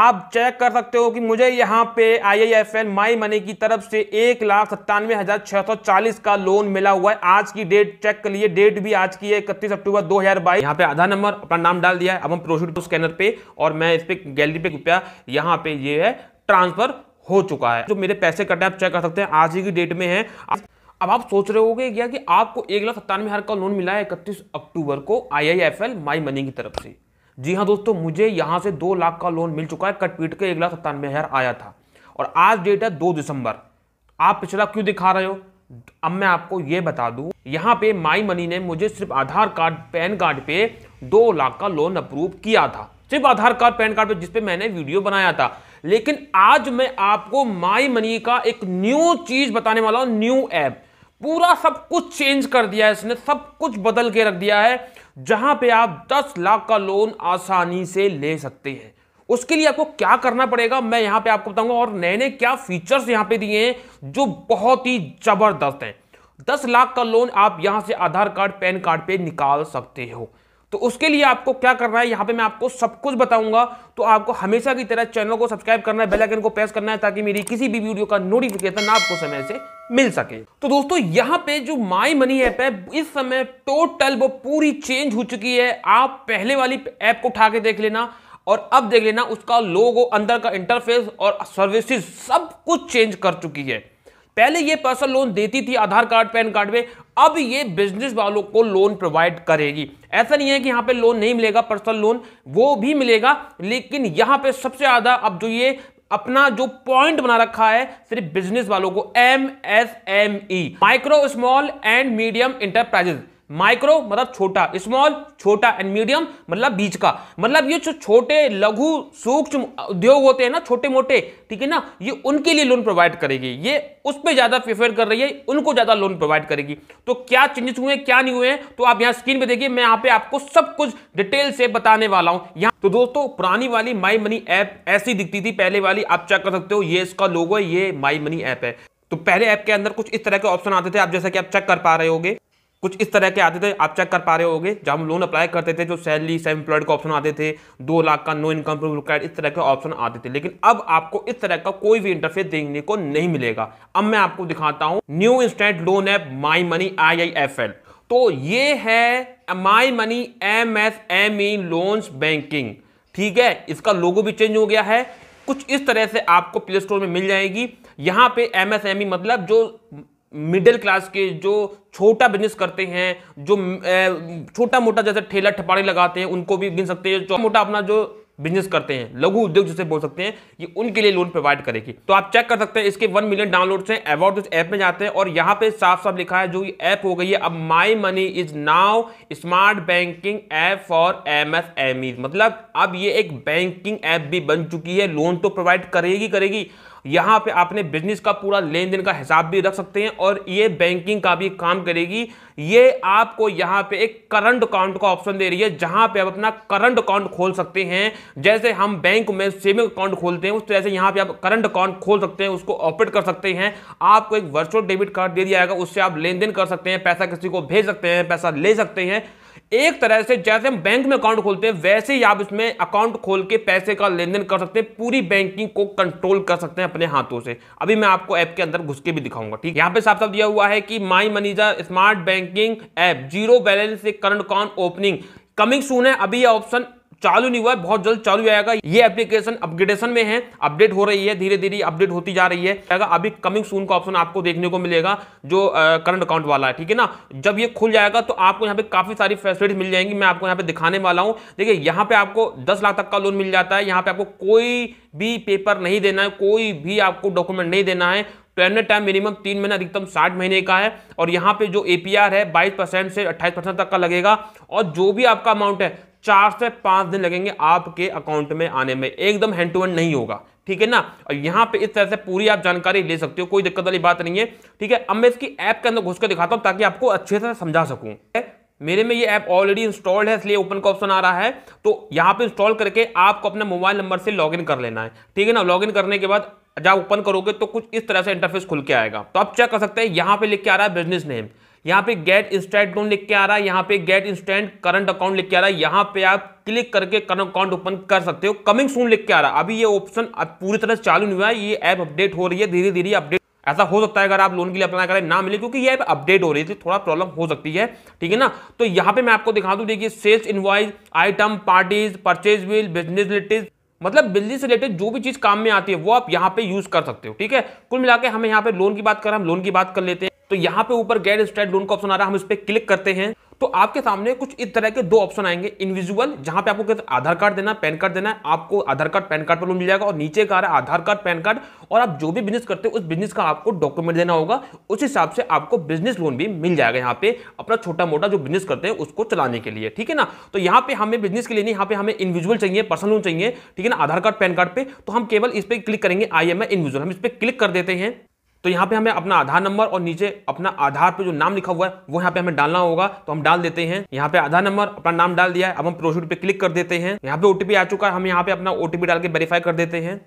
आप चेक कर सकते हो कि मुझे यहाँ पे आईआईएफएल माई मनी की तरफ से एक लाख सत्तानवे हजार छह सौ चालीस का लोन मिला हुआ है आज की डेट चेक कर लिए डेट भी आज की है इकतीस अक्टूबर दो हजार बाईस यहाँ पे आधार नंबर अपना नाम डाल दिया है अब हम प्रोसीड टू स्कैनर पे और मैं इस पे गैलरी पे रुपया यहाँ पे ये यह है ट्रांसफर हो चुका है जो मेरे पैसे कटे आप चेक कर सकते हैं आज ही की डेट में है अब आप सोच रहे गए क्या कि आपको एक लाख सत्तानवे हजार का लोन मिला है इकतीस अक्टूबर को एल माई मनी की तरफ से जी हाँ दोस्तों मुझे यहाँ से दो लाख का लोन मिल चुका है कटपीट के एक लाख सत्तानवे हज़ार आया था और आज डेट है दो दिसंबर आप पिछला क्यों दिखा रहे हो अब मैं आपको ये बता दूँ यहाँ पे माई मनी ने मुझे सिर्फ आधार कार्ड पैन कार्ड पे दो लाख का लोन अप्रूव किया था सिर्फ आधार कार्ड पैन कार्ड पे जिसपे मैंने वीडियो बनाया था लेकिन आज मैं आपको माई मनी का एक न्यू चीज़ बताने वाला हूँ न्यू ऐप पूरा सब कुछ चेंज कर दिया है इसने सब कुछ बदल के रख दिया है जहां पे आप 10 लाख का लोन आसानी से ले सकते हैं उसके लिए आपको क्या करना पड़ेगा मैं यहां पे आपको बताऊंगा और नए नए क्या फीचर्स यहां पे दिए हैं जो बहुत ही जबरदस्त हैं दस लाख का लोन आप यहां से आधार कार्ड पैन कार्ड पे निकाल सकते हो तो उसके लिए आपको क्या करना है यहाँ पे मैं आपको सब कुछ बताऊंगा तो आपको हमेशा की तरह चैनल को सब्सक्राइब करना है बेलाइकन को प्रेस करना है ताकि मेरी किसी भी वीडियो का नोटिफिकेशन आपको समय से मिल सके तो दोस्तों यहां पे जो माई मनी ऐप है इस समय टोटल वो पूरी चेंज हो चुकी है आप पहले वाली ऐप को उठा के देख लेना और अब देख लेना उसका लोगो अंदर का इंटरफेस और सर्विसेज सब कुछ चेंज कर चुकी है पहले ये पर्सनल लोन देती थी आधार कार्ड पैन कार्ड में अब ये बिजनेस वालों को लोन प्रोवाइड करेगी ऐसा नहीं है कि यहां पे लोन नहीं मिलेगा पर्सनल लोन वो भी मिलेगा लेकिन यहां पे सबसे ज़्यादा अब जो ये अपना जो पॉइंट बना रखा है सिर्फ बिजनेस वालों को M S M E micro small and medium enterprises micro मतलब छोटा स्मॉल छोटा एंड मीडियम मतलब बीच का मतलब ये जो छोटे लघु सूक्ष्म उद्योग होते हैं ना छोटे मोटे ठीक है ना ये उनके लिए लोन प्रोवाइड करेगी ये उस पर ज्यादा प्रेफर कर रही है उनको ज्यादा लोन प्रोवाइड करेगी तो क्या चेंजेस हुए क्या नहीं हुए तो आप यहाँ स्क्रीन पर देखिए मैं यहाँ पे आपको सब कुछ डिटेल से बताने वाला हूँ यहाँ तो दोस्तों पुरानी वाली माई मनी ऐप ऐसी दिखती थी पहले वाली आप चेक कर सकते हो ये इसका लोगो है ये माई मनी ऐप है तो पहले ऐप के अंदर कुछ इस तरह के ऑप्शन आते थे आप जैसा कि आप चेक कर पा रहे होगे कुछ इस तरह के आते थे आप चेक कर पा रहे होगे जब हम लोन अप्लाई करते थे जो सैलरी सेल्फ एम्प्लॉयड का ऑप्शन आते थे दो लाख का नो इनकम प्रूफ रिक्वायर्ड इस तरह के ऑप्शन आते थे लेकिन अब आपको इस तरह का कोई भी इंटरफेस देखने को नहीं मिलेगा अब मैं आपको दिखाता हूं new instant loan app my money I I F L तो ये है my money M S M E loans banking ठीक है इसका लोगो भी चेंज हो गया है कुछ इस तरह से आपको प्ले स्टोर में मिल जाएगी यहाँ पे एम एस एम ई मतलब जो मिडिल क्लास के जो छोटा बिजनेस करते हैं जो छोटा मोटा जैसे ठेला ठपाड़ी लगाते हैं उनको भी गिन सकते हैं छोटा मोटा अपना जो बिजनेस करते हैं लघु उद्योग जिसे बोल सकते हैं ये उनके लिए लोन प्रोवाइड करेगी तो आप चेक कर सकते हैं इसके वन मिलियन डाउनलोड से अवार्ड उस ऐप में जाते हैं और यहाँ पे साफ साफ लिखा है जो ये ऐप हो गई है अब my money is now smart banking app for M S M मतलब अब ये एक बैंकिंग ऐप भी बन चुकी है लोन तो प्रोवाइड करेगी करेगी यहाँ पे आपने बिजनेस का पूरा लेन देन का हिसाब भी रख सकते हैं और ये बैंकिंग का भी काम करेगी ये आपको यहाँ पे एक करंट अकाउंट का ऑप्शन दे रही है जहाँ पे आप अपना करंट अकाउंट खोल सकते हैं जैसे हम बैंक में सेविंग अकाउंट खोलते हैं उस तरह से यहाँ पे आप करंट अकाउंट खोल सकते हैं उसको ऑपरेट कर सकते हैं आपको एक वर्चुअल डेबिट कार्ड दे दिया जाएगा उससे आप लेन देन कर सकते हैं पैसा किसी को भेज सकते हैं पैसा ले सकते हैं एक तरह से जैसे हम बैंक में अकाउंट खोलते हैं वैसे ही आप इसमें अकाउंट खोल के पैसे का लेन देन कर सकते हैं पूरी बैंकिंग को कंट्रोल कर सकते हैं अपने हाथों से अभी मैं आपको ऐप के अंदर घुस के भी दिखाऊंगा ठीक यहाँ पे साफ साफ दिया हुआ है कि माई मनीजर smart banking app zero balance से current account opening coming soon है अभी ये ऑप्शन चालू नहीं हुआ है बहुत जल्द चालू आएगा ये एप्लीकेशन अपग्रेडेशन में है अपडेट हो रही है धीरे धीरे अपडेट होती जा रही है अभी कमिंग सून का ऑप्शन आपको देखने को मिलेगा जो करंट अकाउंट वाला है ठीक है ना जब ये खुल जाएगा तो आपको यहाँ पे काफी सारी फैसिलिटी मिल जाएंगी मैं आपको यहाँ पे दिखाने वाला हूँ देखिए यहाँ पे आपको दस लाख तक का लोन मिल जाता है यहाँ पे आपको कोई भी पेपर नहीं देना है कोई भी आपको डॉक्यूमेंट नहीं देना है ट्वेंट टाइम मिनिमम तीन महीना अधिकतम साठ महीने का है और यहाँ पे जो एपीआर है बाईस परसेंट से अट्ठाईस परसेंट तक का लगेगा और जो भी आपका अमाउंट है चार से पांच दिन लगेंगे आपके अकाउंट में आने में एकदम हैंड टू हैंड नहीं होगा ठीक है ना और यहां पे इस तरह से पूरी आप जानकारी ले सकते हो कोई दिक्कत वाली बात नहीं है ठीक है अब मैं इसकी ऐप के अंदर घुसकर दिखाता हूं ताकि आपको अच्छे से समझा सकूं मेरे में ये ऐप ऑलरेडी इंस्टॉल्ड है इसलिए ओपन का ऑप्शन आ रहा है तो यहां पे इंस्टॉल करके आपको अपने मोबाइल नंबर से लॉगिन कर लेना है ठीक है ना लॉगिन करने के बाद जब ओपन करोगे तो कुछ इस तरह से इंटरफेस खुल के आएगा तो आप चेक कर सकते हैं यहां पे लिख के आ रहा है बिजनेस नेम यहाँ पे गेट इंस्टेंट लोन लिख के आ रहा है यहाँ पे गेट इंस्टेंट करंट अकाउंट लिख के आ रहा है यहाँ पे आप क्लिक करके करंट अकाउंट ओपन कर सकते हो कमिंग सून लिख के आ रहा है अभी ये ऑप्शन पूरी तरह चालू नहीं हुआ है ये ऐप अपडेट हो रही है धीरे धीरे अपडेट ऐसा हो सकता है अगर आप लोन के लिए अप्लाई करें ना मिले क्योंकि ये ऐप अपडेट हो रही थी थोड़ा प्रॉब्लम हो सकती है ठीक है ना तो यहाँ पे मैं आपको दिखा दूँ देखिए sales invoice item parties purchase bill business related मतलब बिजनेस से रिलेटेड जो भी चीज़ काम में आती है वो आप यहाँ पे यूज़ कर सकते हो ठीक है कुल मिला के हम यहाँ पे लोन की बात करें हम लोन की बात कर लेते हैं तो यहाँ पे ऊपर गैर स्टैट लोन का ऑप्शन आ रहा है हम इस पर क्लिक करते हैं तो आपके सामने कुछ इस तरह के दो ऑप्शन आएंगे इनविजुअल जहां पे आपको आधार कार्ड देना पैन कार्ड देना है आपको आधार कार्ड पैन कार्ड पर लोन मिल जाएगा और नीचे का रहा आधार कार्ड पैन कार्ड और आप जो भी बिजनेस करते हो उस बिजनेस का आपको डॉक्यूमेंट देना होगा उस हिसाब से आपको बिजनेस लोन भी मिल जाएगा यहाँ पे अपना छोटा मोटा जो बिजनेस करते हैं उसको चलाने के लिए ठीक है ना तो यहाँ पे हमें बिजनेस के लिए नहीं यहाँ पे हमें इंडिविजुअल चाहिए पर्सनल लोन चाहिए ठीक है ना आधार कार्ड पैन कार्ड पे तो हम केवल इस पर क्लिक करेंगे आई एम हम इस पर क्लिक कर देते हैं तो यहाँ पे हमें अपना आधार नंबर और नीचे अपना आधार पे जो नाम लिखा हुआ है वो यहाँ पे हमें डालना होगा तो हम डाल देते हैं यहाँ पे आधार नंबर अपना नाम डाल दिया है अब हम प्रोसीड पे क्लिक कर देते हैं यहाँ पे ओटीपी आ चुका है हम यहाँ पे अपना ओटीपी डाल के वेरीफाई कर देते हैं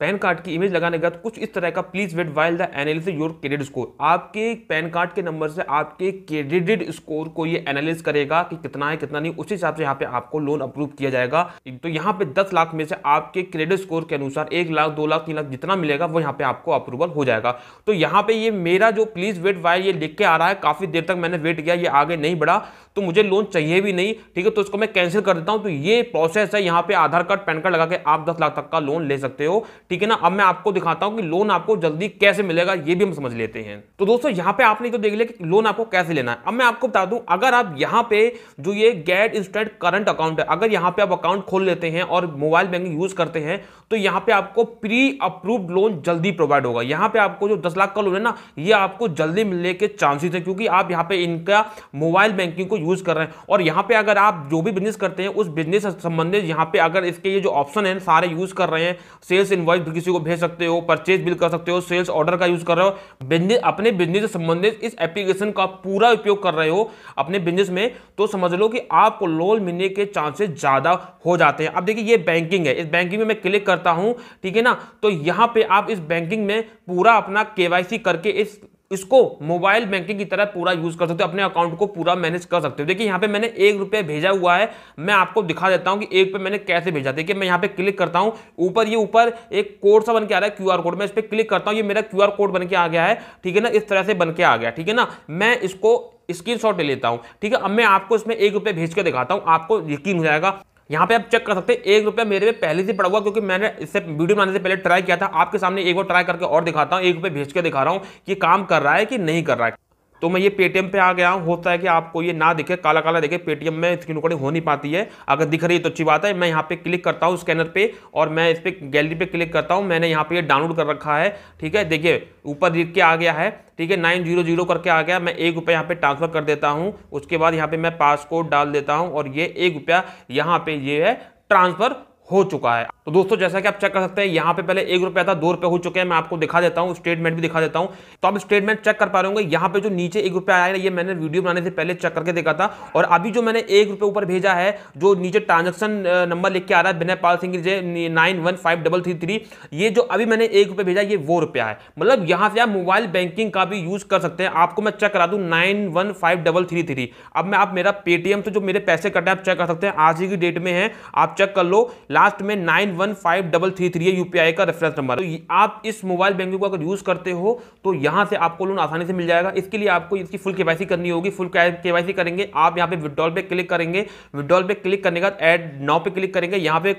पैन कार्ड की इमेज लगाने के बाद कुछ इस तरह का please wait while the analyse your credit score आपके पैन कार्ड के नंबर से आपके क्रेडिट स्कोर को ये एनालिस करेगा कि कितना है कितना नहीं उसी हिसाब से यहाँ पे आपको लोन अप्रूव किया जाएगा तो यहाँ पे दस लाख में से आपके क्रेडिट स्कोर के अनुसार एक लाख दो लाख तीन लाख जितना मिलेगा वो यहाँ पे आपको अप्रूवल हो जाएगा तो यहाँ पे ये मेरा जो प्लीज वेट वाइल ये लिख के आ रहा है काफी देर तक मैंने वेट किया ये आगे नहीं बढ़ा तो मुझे लोन चाहिए भी नहीं ठीक है तो इसको मैं कैंसिल कर देता हूँ तो ये प्रोसेस है यहाँ पे आधार कार्ड पैन कार्ड लगा के आप दस लाख तक का लोन ले सकते हो ठीक है ना अब मैं आपको दिखाता हूं कि लोन आपको जल्दी कैसे मिलेगा ये भी हम समझ लेते हैं तो दोस्तों यहां पे आपने तो देख लिया कि लोन आपको कैसे लेना है अब मैं आपको बता दूं अगर आप यहां पे जो ये गैट इंस्टेंट करंट अकाउंट है अगर यहां पे आप अकाउंट खोल लेते हैं और मोबाइल बैंकिंग यूज करते हैं तो यहां पर आपको प्री अप्रूव्ड लोन जल्दी प्रोवाइड होगा यहां पर आपको जो दस लाख का लोन है ना ये आपको जल्दी मिलने के चांसेस है क्योंकि आप यहाँ पे इनका मोबाइल बैंकिंग को यूज कर रहे हैं और यहाँ पे अगर आप जो भी बिजनेस करते हैं उस बिजनेस संबंधित यहाँ पे अगर इसके ये जो ऑप्शन है सारे यूज कर रहे हैं सेल्स इन्वॉइस प्रोडक्ट भी किसी को भेज सकते हो परचेज बिल कर सकते हो सेल्स ऑर्डर का यूज कर रहे हो बिजनेस अपने बिजनेस से संबंधित इस एप्लीकेशन का पूरा उपयोग कर रहे हो अपने बिजनेस में तो समझ लो कि आपको लोन मिलने के चांसेस ज़्यादा हो जाते हैं अब देखिए ये बैंकिंग है इस बैंकिंग में मैं क्लिक करता हूँ ठीक है ना तो यहाँ पे आप इस बैंकिंग में पूरा अपना के करके इस इसको मोबाइल बैंकिंग की तरह पूरा यूज कर सकते हो अपने अकाउंट को पूरा मैनेज कर सकते हो देखिए यहाँ पे मैंने एक रुपया भेजा हुआ है मैं आपको दिखा देता हूँ कि एक रुपये मैंने कैसे भेजा देखिए मैं यहाँ पे क्लिक करता हूँ ऊपर ये ऊपर एक कोड सा बन के आ रहा है क्यूआर कोड मैं इस पर क्लिक करता हूँ ये मेरा क्यू कोड बन के आ गया है ठीक है ना इस तरह से बन के आ गया ठीक है ना मैं इसको स्क्रीन ले लेता हूँ ठीक है अब मैं आपको इसमें एक रुपये भेज के दिखाता हूँ आपको यकीन हो जाएगा यहाँ पे आप चेक कर सकते हैं एक रुपया मेरे पे पहले से पड़ा हुआ क्योंकि मैंने इससे वीडियो बनाने से पहले ट्राई किया था आपके सामने एक बार ट्राई करके और दिखाता हूँ एक रुपये भेज के दिखा रहा हूँ कि काम कर रहा है कि नहीं कर रहा है तो मैं ये पेटीएम पे आ गया हूँ होता है कि आपको ये ना दिखे काला काला दिखे पेटीएम में स्क्रीन रिकॉर्डिंग हो नहीं पाती है अगर दिख रही है तो अच्छी बात है मैं यहाँ पे क्लिक करता हूँ स्कैनर पे और मैं इस पर गैलरी पे क्लिक करता हूँ मैंने यहाँ पे ये डाउनलोड कर रखा है ठीक है देखिए ऊपर लिख के आ गया है ठीक है नाइन जीरो जीरो करके आ गया मैं एक रुपया यहाँ पे ट्रांसफ़र कर देता हूँ उसके बाद यहाँ पे मैं पास डाल देता हूँ और ये एक रुपया यहाँ पे ये है ट्रांसफ़र हो चुका है तो दोस्तों जैसा कि आप चेक कर सकते हैं यहाँ पे पहले एक रुपया था दो रुपये हो चुके हैं मैं आपको दिखा देता हूँ स्टेटमेंट भी दिखा देता हूँ तो आप स्टेटमेंट चेक कर पा रहे होंगे यहाँ पे जो नीचे एक रुपया आया ये मैंने वीडियो बनाने से पहले चेक करके देखा था और अभी जो मैंने एक रुपये ऊपर भेजा है जो नीचे ट्रांजेक्शन नंबर लिख के आ रहा है Vinay Pal Singh ji nine one five double three three ये जो अभी मैंने एक रुपये भेजा ये वो रुपया है मतलब यहाँ से आप मोबाइल बैंकिंग का भी यूज़ कर सकते हैं आपको मैं चेक करा दूँ nine one five double three three अब मैं आप मेरा पेटीएम से जो मेरे पैसे कटे आप चेक कर सकते हैं आज ही की डेट में है आप चेक कर लो लास्ट में nine one five double three three UPI का रेफरेंस नंबर तो आप इस मोबाइल बैंकिंग को अगर यूज करते हो तो यहां से आपको लोन आसानी से मिल जाएगा इसके लिए आपको इसकी फुल केवाईसी करनी होगी फुल केवाईसी करेंगे आप यहाँ पे विड्रॉल पे क्लिक करेंगे विड्रॉल पे क्लिक करने के बाद एड नाउ पे क्लिक करेंगे यहाँ पे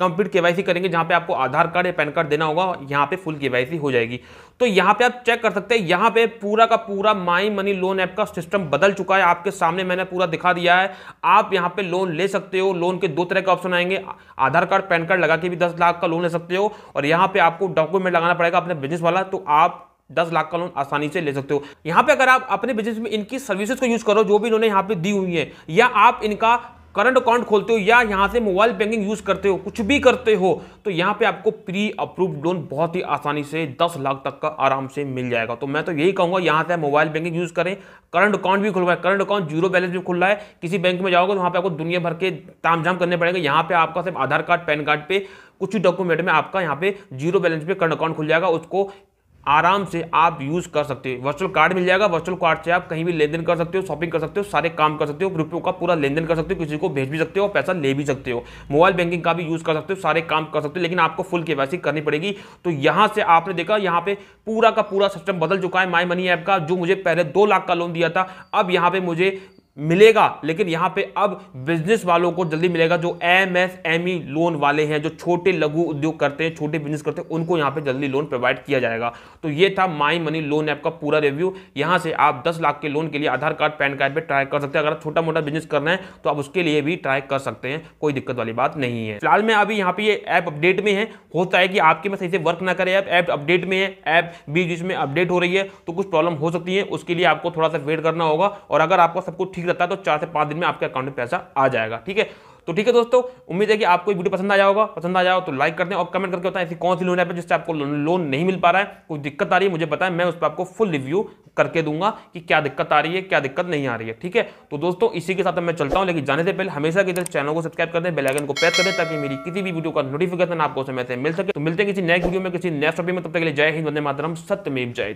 कंप्लीट के करेंगे जहां पे आपको आधार कार्ड या पैन कार्ड देना होगा यहाँ पे फुल के हो जाएगी तो यहाँ पे आप चेक कर सकते हैं यहाँ पे पूरा का पूरा माई मनी लोन ऐप का सिस्टम बदल चुका है आपके सामने मैंने पूरा दिखा दिया है आप यहाँ पे लोन ले सकते हो लोन के दो तरह के ऑप्शन आएंगे आधार कार्ड पैन कार्ड लगा के भी दस लाख का लोन ले सकते हो और यहाँ पे आपको डॉक्यूमेंट लगाना पड़ेगा अपने बिजनेस वाला तो आप दस लाख का लोन आसानी से ले सकते हो यहाँ पे अगर आप अपने बिजनेस में इनकी सर्विसेज को यूज करो जो भी इन्होंने यहाँ पे दी हुई है या आप इनका करंट अकाउंट खोलते हो या यहाँ से मोबाइल बैंकिंग यूज करते हो कुछ भी करते हो तो यहाँ पे आपको प्री अप्रूव्ड लोन बहुत ही आसानी से दस लाख तक का आराम से मिल जाएगा तो मैं तो यही कहूँगा यहाँ से मोबाइल बैंकिंग यूज करें करंट अकाउंट भी खुलवाए करंट अकाउंट जीरो बैलेंस भी खुल रहा है किसी बैंक में जाओगे तो वहाँ पर आपको दुनिया भर के तामझाम करने पड़ेंगे यहाँ पे आपका सिर्फ आधार कार्ड पैन कार्ड पे कुछ ही डॉक्यूमेंट में आपका यहाँ पे जीरो बैलेंस पे करंट अकाउंट खुल जाएगा उसको आराम से आप यूज़ कर सकते हो वर्चुअल कार्ड मिल जाएगा वर्चुअल कार्ड से आप कहीं भी लेन देन कर सकते हो शॉपिंग कर सकते हो सारे काम कर सकते हो रुपयों का पूरा लेन देन कर सकते हो किसी को भेज भी सकते हो पैसा ले भी सकते हो मोबाइल बैंकिंग का भी यूज़ कर सकते हो सारे काम कर सकते हो लेकिन आपको फुल के करनी पड़ेगी तो यहाँ से आपने देखा यहाँ पे पूरा का पूरा सिस्टम बदल चुका है माई मनी ऐप का जो मुझे पहले दो लाख का लोन दिया था अब यहाँ पे मुझे मिलेगा लेकिन यहां पे अब बिजनेस वालों को जल्दी मिलेगा जो M S M E loan वाले हैं जो छोटे लघु उद्योग करते हैं छोटे बिजनेस करते हैं उनको यहां पे जल्दी लोन प्रोवाइड किया जाएगा तो ये था माई मनी लोन ऐप का पूरा रिव्यू यहां से आप 10 लाख के लोन के लिए आधार कार्ड पैन कार्ड पे ट्राई कर सकते हैं अगर छोटा मोटा बिजनेस कर रहे हैं तो आप उसके लिए भी ट्राई कर सकते हैं कोई दिक्कत वाली बात नहीं है फिलहाल में अभी यहाँ पे ऐप अपडेट में है होता है कि आपके में सही से वर्क ना करे ऐप ऐप अपडेट में है ऐप बीच बीच में अपडेट हो रही है तो कुछ प्रॉब्लम हो सकती है उसके लिए आपको थोड़ा सा वेट करना होगा और अगर आपका सब कुछ ठीक ठीक रहता है तो चार से पाँच दिन में आपके अकाउंट में पैसा आ जाएगा ठीक है तो ठीक है दोस्तों उम्मीद है कि आपको वीडियो पसंद आया होगा पसंद आया हो तो लाइक कर दें और कमेंट करके बताएं ऐसी कौन सी लोन ऐप है जिससे आपको लोन नहीं मिल पा रहा है कोई दिक्कत आ रही है मुझे बताएं मैं उस पर आपको फुल रिव्यू करके दूंगा कि क्या दिक्कत आ रही है क्या दिक्कत नहीं आ रही है ठीक है तो दोस्तों इसी के साथ मैं चलता हूँ लेकिन जाने से पहले हमेशा की तरह चैनल को सब्सक्राइब कर दें बेलाइकन को प्रेस कर दें ताकि मेरी किसी भी वीडियो का नोटिफिकेशन आपको समय से मिल सके तो मिलते किसी नेक्स्ट वीडियो में किसी नेक्स्ट टॉपिक में तब तक के लिए जय हिंद वंदे मातरम सत्यमेव जय